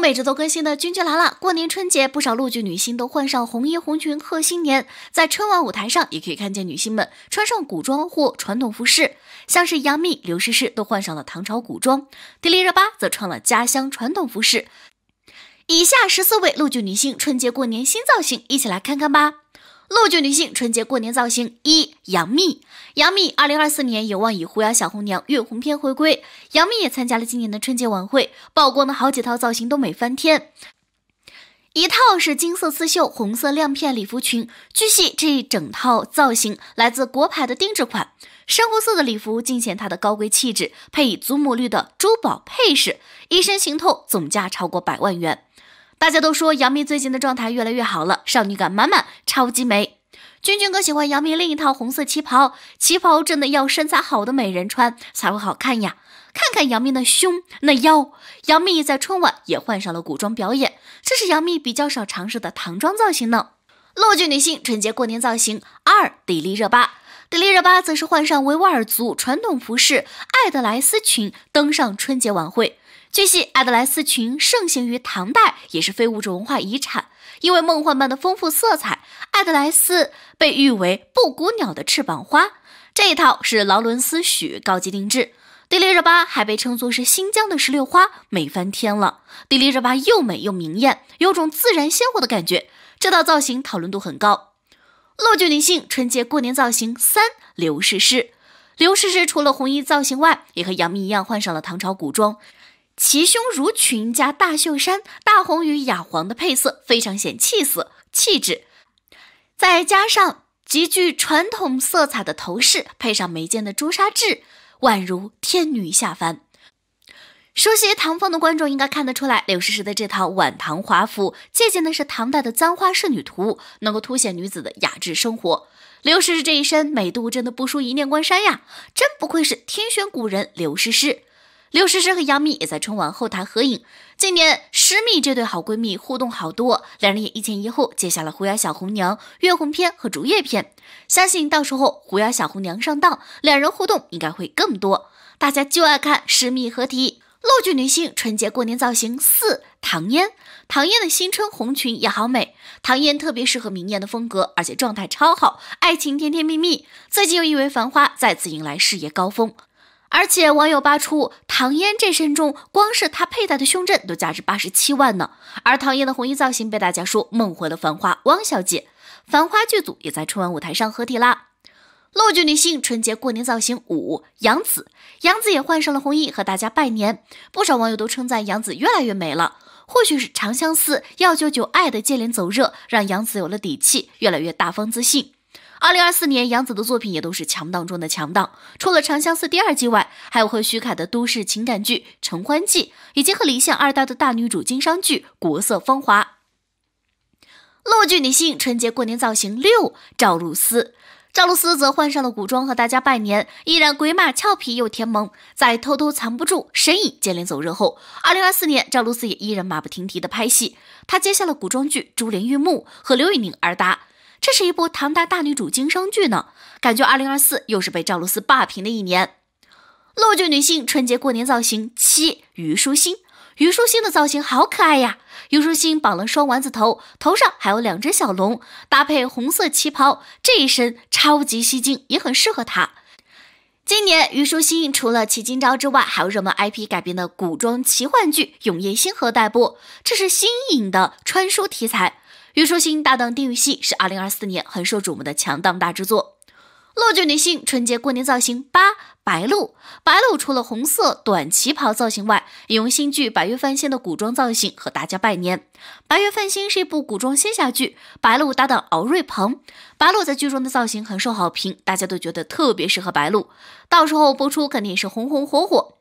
每周都更新的君君来了！过年春节，不少陆剧女星都换上红衣红裙贺新年。在春晚舞台上，也可以看见女星们穿上古装或传统服饰，像是杨幂、刘诗诗都换上了唐朝古装，迪丽热巴则穿了家乡传统服饰。以下十四位陆剧女星春节过年新造型，一起来看看吧。露就女性春节过年造型一，杨幂。杨幂二零二四年有望以《狐妖小红娘》月红篇回归。杨幂也参加了今年的春节晚会，曝光的好几套造型都美翻天。一套是金色刺绣、红色亮片礼服裙。据悉，这一整套造型来自国牌的定制款。深红色的礼服尽显她的高贵气质，配以祖母绿的珠宝配饰，一身行头总价超过百万元。大家都说杨幂最近的状态越来越好了，少女感满满，超级美。君君哥喜欢杨幂另一套红色旗袍，旗袍真的要身材好的美人穿才会好看呀！看看杨幂的胸、那腰。杨幂在春晚也换上了古装表演，这是杨幂比较少尝试的唐装造型呢。落剧女星春节过年造型二，迪丽热巴。迪丽热巴则是换上维吾尔族传统服饰艾德莱斯裙登上春节晚会。据悉，艾德莱斯群盛行于唐代，也是非物质文化遗产。因为梦幻般的丰富色彩，艾德莱斯被誉为布谷鸟的翅膀花。这一套是劳伦斯许高级定制。迪丽热巴还被称作是新疆的石榴花，美翻天了。迪丽热巴又美又明艳，有种自然鲜活的感觉。这套造型讨论度很高，落郡女性春节过年造型三刘诗诗。刘诗诗除了红衣造型外，也和杨幂一样换上了唐朝古装。齐胸襦裙加大袖衫，大红与雅黄的配色非常显气色气质，再加上极具传统色彩的头饰，配上眉间的朱砂痣，宛如天女下凡。熟悉唐风的观众应该看得出来，刘诗诗的这套晚唐华服借鉴的是唐代的《簪花仕女图》，能够凸显女子的雅致生活。刘诗诗这一身美度真的不输一念关山呀，真不愧是天选古人刘诗诗。刘诗诗和杨幂也在春晚后台合影。今年，诗密这对好闺蜜互动好多，两人也一前一后接下了《狐妖小红娘》月红篇和竹叶篇。相信到时候《狐妖小红娘》上档，两人互动应该会更多。大家就爱看诗密合体。露剧女星春节过年造型四：唐嫣。唐嫣的新春红裙也好美，唐嫣特别适合明艳的风格，而且状态超好，爱情甜甜蜜蜜。最近又因为《繁花》再次迎来事业高峰。而且网友扒出唐嫣这身中，光是她佩戴的胸针都价值八十七万呢。而唐嫣的红衣造型被大家说梦回了《繁花》，汪小姐，《繁花》剧组也在春晚舞台上合体啦。落剧女星春节过年造型五，杨紫，杨紫也换上了红衣和大家拜年。不少网友都称赞杨紫越来越美了。或许是《长相思》要久久爱的接连走热，让杨紫有了底气，越来越大方自信。二零二四年，杨紫的作品也都是强档中的强档。除了《长相思》第二季外，还有和徐凯的都市情感剧《承欢记》，以及和李现搭的大女主经商剧《国色芳华》。乐剧女星春节过年造型六：赵露思。赵露思则换上了古装和大家拜年，依然鬼马俏皮又甜萌。在偷偷藏不住、身影接连走热后，二零二四年赵露思也依然马不停蹄的拍戏，她接下了古装剧《珠帘玉幕》和刘宇宁而搭。这是一部唐代大女主经商剧呢，感觉二零二四又是被赵露思霸屏的一年。落剧女性春节过年造型七，虞书欣。虞书欣的造型好可爱呀！虞书欣绑了双丸子头，头上还有两只小龙，搭配红色旗袍，这一身超级吸睛，也很适合她。今年虞书欣除了《奇今朝》之外，还有热门 IP 改编的古装奇幻剧《永夜星河》待播，这是新颖的穿书题材。虞书欣搭档丁禹兮是二零二四年很受瞩目的强档大制作。落剧女星春节过年造型八白鹿，白鹿除了红色短旗袍造型外，引用新剧《白月梵星》的古装造型和大家拜年。《白月梵星》是一部古装仙侠剧，白鹿搭档敖瑞鹏，白鹿在剧中的造型很受好评，大家都觉得特别适合白鹿，到时候播出肯定是红红火火。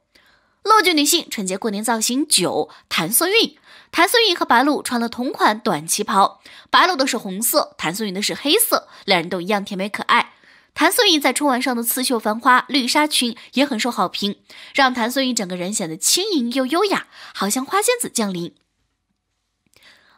露剧女性春节过年造型九，谭松韵。谭松韵和白鹿穿了同款短旗袍，白鹿的是红色，谭松韵的是黑色，两人都一样甜美可爱。谭松韵在春晚上的刺绣繁花绿纱裙也很受好评，让谭松韵整个人显得轻盈又优雅，好像花仙子降临。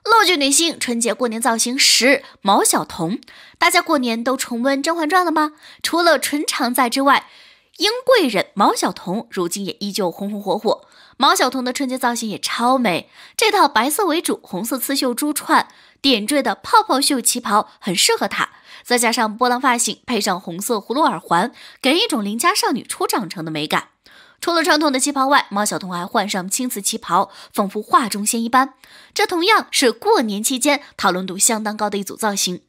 露剧女性春节过年造型十，毛晓彤。大家过年都重温《甄嬛传》了吗？除了《纯常在》之外。英贵人毛晓彤如今也依旧红红火火，毛晓彤的春节造型也超美，这套白色为主、红色刺绣珠串点缀的泡泡袖旗袍很适合她，再加上波浪发型，配上红色葫芦耳环，给人一种邻家少女初长成的美感。除了传统的旗袍外，毛晓彤还换上青瓷旗袍，仿佛画中仙一般。这同样是过年期间讨论度相当高的一组造型。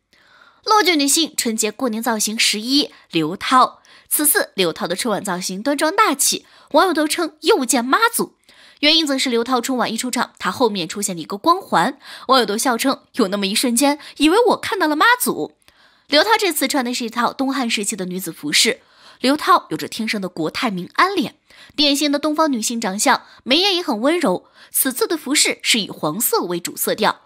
落俊女性春节过年造型十一，刘涛。此次刘涛的春晚造型端庄大气，网友都称又见妈祖。原因则是刘涛春晚一出场，她后面出现了一个光环，网友都笑称有那么一瞬间以为我看到了妈祖。刘涛这次穿的是一套东汉时期的女子服饰。刘涛有着天生的国泰民安脸，典型的东方女性长相，眉眼也很温柔。此次的服饰是以黄色为主色调，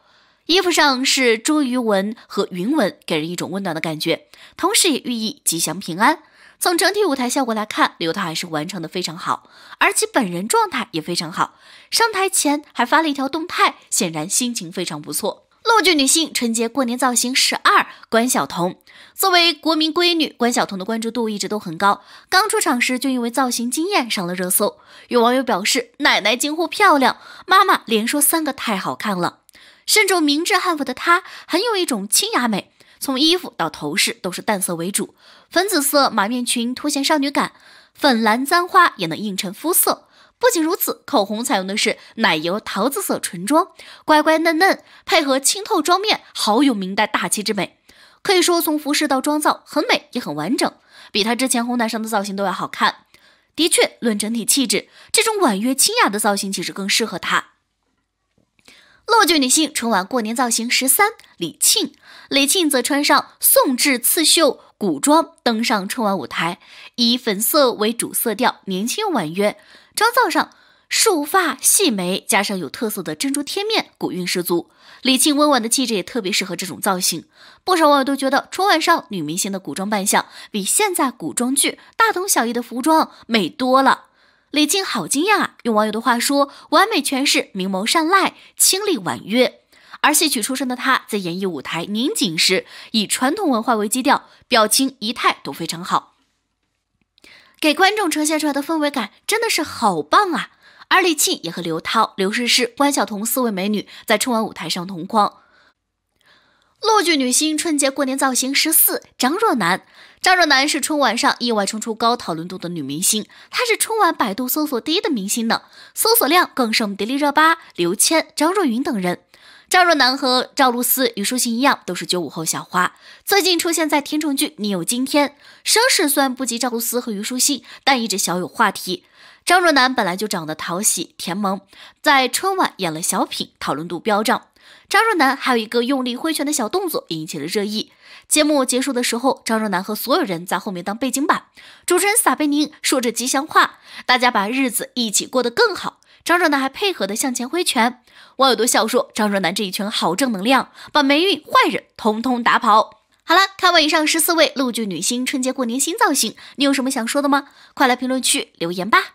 衣服上是茱萸纹和云纹，给人一种温暖的感觉，同时也寓意吉祥平安。从整体舞台效果来看，刘涛还是完成的非常好，而且本人状态也非常好。上台前还发了一条动态，显然心情非常不错。陆剧女性春节过年造型十二，关晓彤作为国民闺女，关晓彤的关注度一直都很高。刚出场时就因为造型惊艳上了热搜，有网友表示：“奶奶惊呼漂亮，妈妈连说三个太好看了。”身着明制汉服的她，很有一种清雅美。从衣服到头饰都是淡色为主，粉紫色马面裙凸显少女感，粉蓝簪花也能映衬肤色。不仅如此，口红采用的是奶油桃子色唇妆，乖乖嫩嫩，配合清透妆面，好有明代大气之美。可以说，从服饰到妆造，很美也很完整，比她之前红毯上的造型都要好看。的确，论整体气质，这种婉约清雅的造型其实更适合她。落剧女星春晚过年造型十三，李沁。李沁则穿上宋制刺绣古装登上春晚舞台，以粉色为主色调，年轻婉约。妆造上，束发细眉，加上有特色的珍珠贴面，古韵十足。李沁温婉的气质也特别适合这种造型。不少网友都觉得，春晚上女明星的古装扮相比现在古装剧大同小异的服装美多了。李沁好惊讶，啊！用网友的话说，完美诠释明眸善睐、清丽婉约。而戏曲出身的她在演绎舞台拧紧时，以传统文化为基调，表情仪态都非常好，给观众呈现出来的氛围感真的是好棒啊！而李沁也和刘涛、刘诗诗、关晓彤四位美女在春晚舞台上同框。陆剧女星春节过年造型十四，张若楠。张若楠是春晚上意外冲出高讨论度的女明星，她是春晚百度搜索第一的明星呢，搜索量更胜迪丽热巴、刘谦、张若昀等人。张若楠和赵露思、虞书欣一样，都是九五后小花，最近出现在甜宠剧《你有今天》，声势虽然不及赵露思和虞书欣，但一直小有话题。张若楠本来就长得讨喜甜萌，在春晚演了小品，讨论度飙涨。张若楠还有一个用力挥拳的小动作引起了热议。节目结束的时候，张若楠和所有人在后面当背景板，主持人撒贝宁说着吉祥话，大家把日子一起过得更好。张若楠还配合的向前挥拳。网友都笑说：“张若楠这一拳好正能量，把霉运、坏人通通打跑。”好了，看完以上十四位陆剧女星春节过年新造型，你有什么想说的吗？快来评论区留言吧。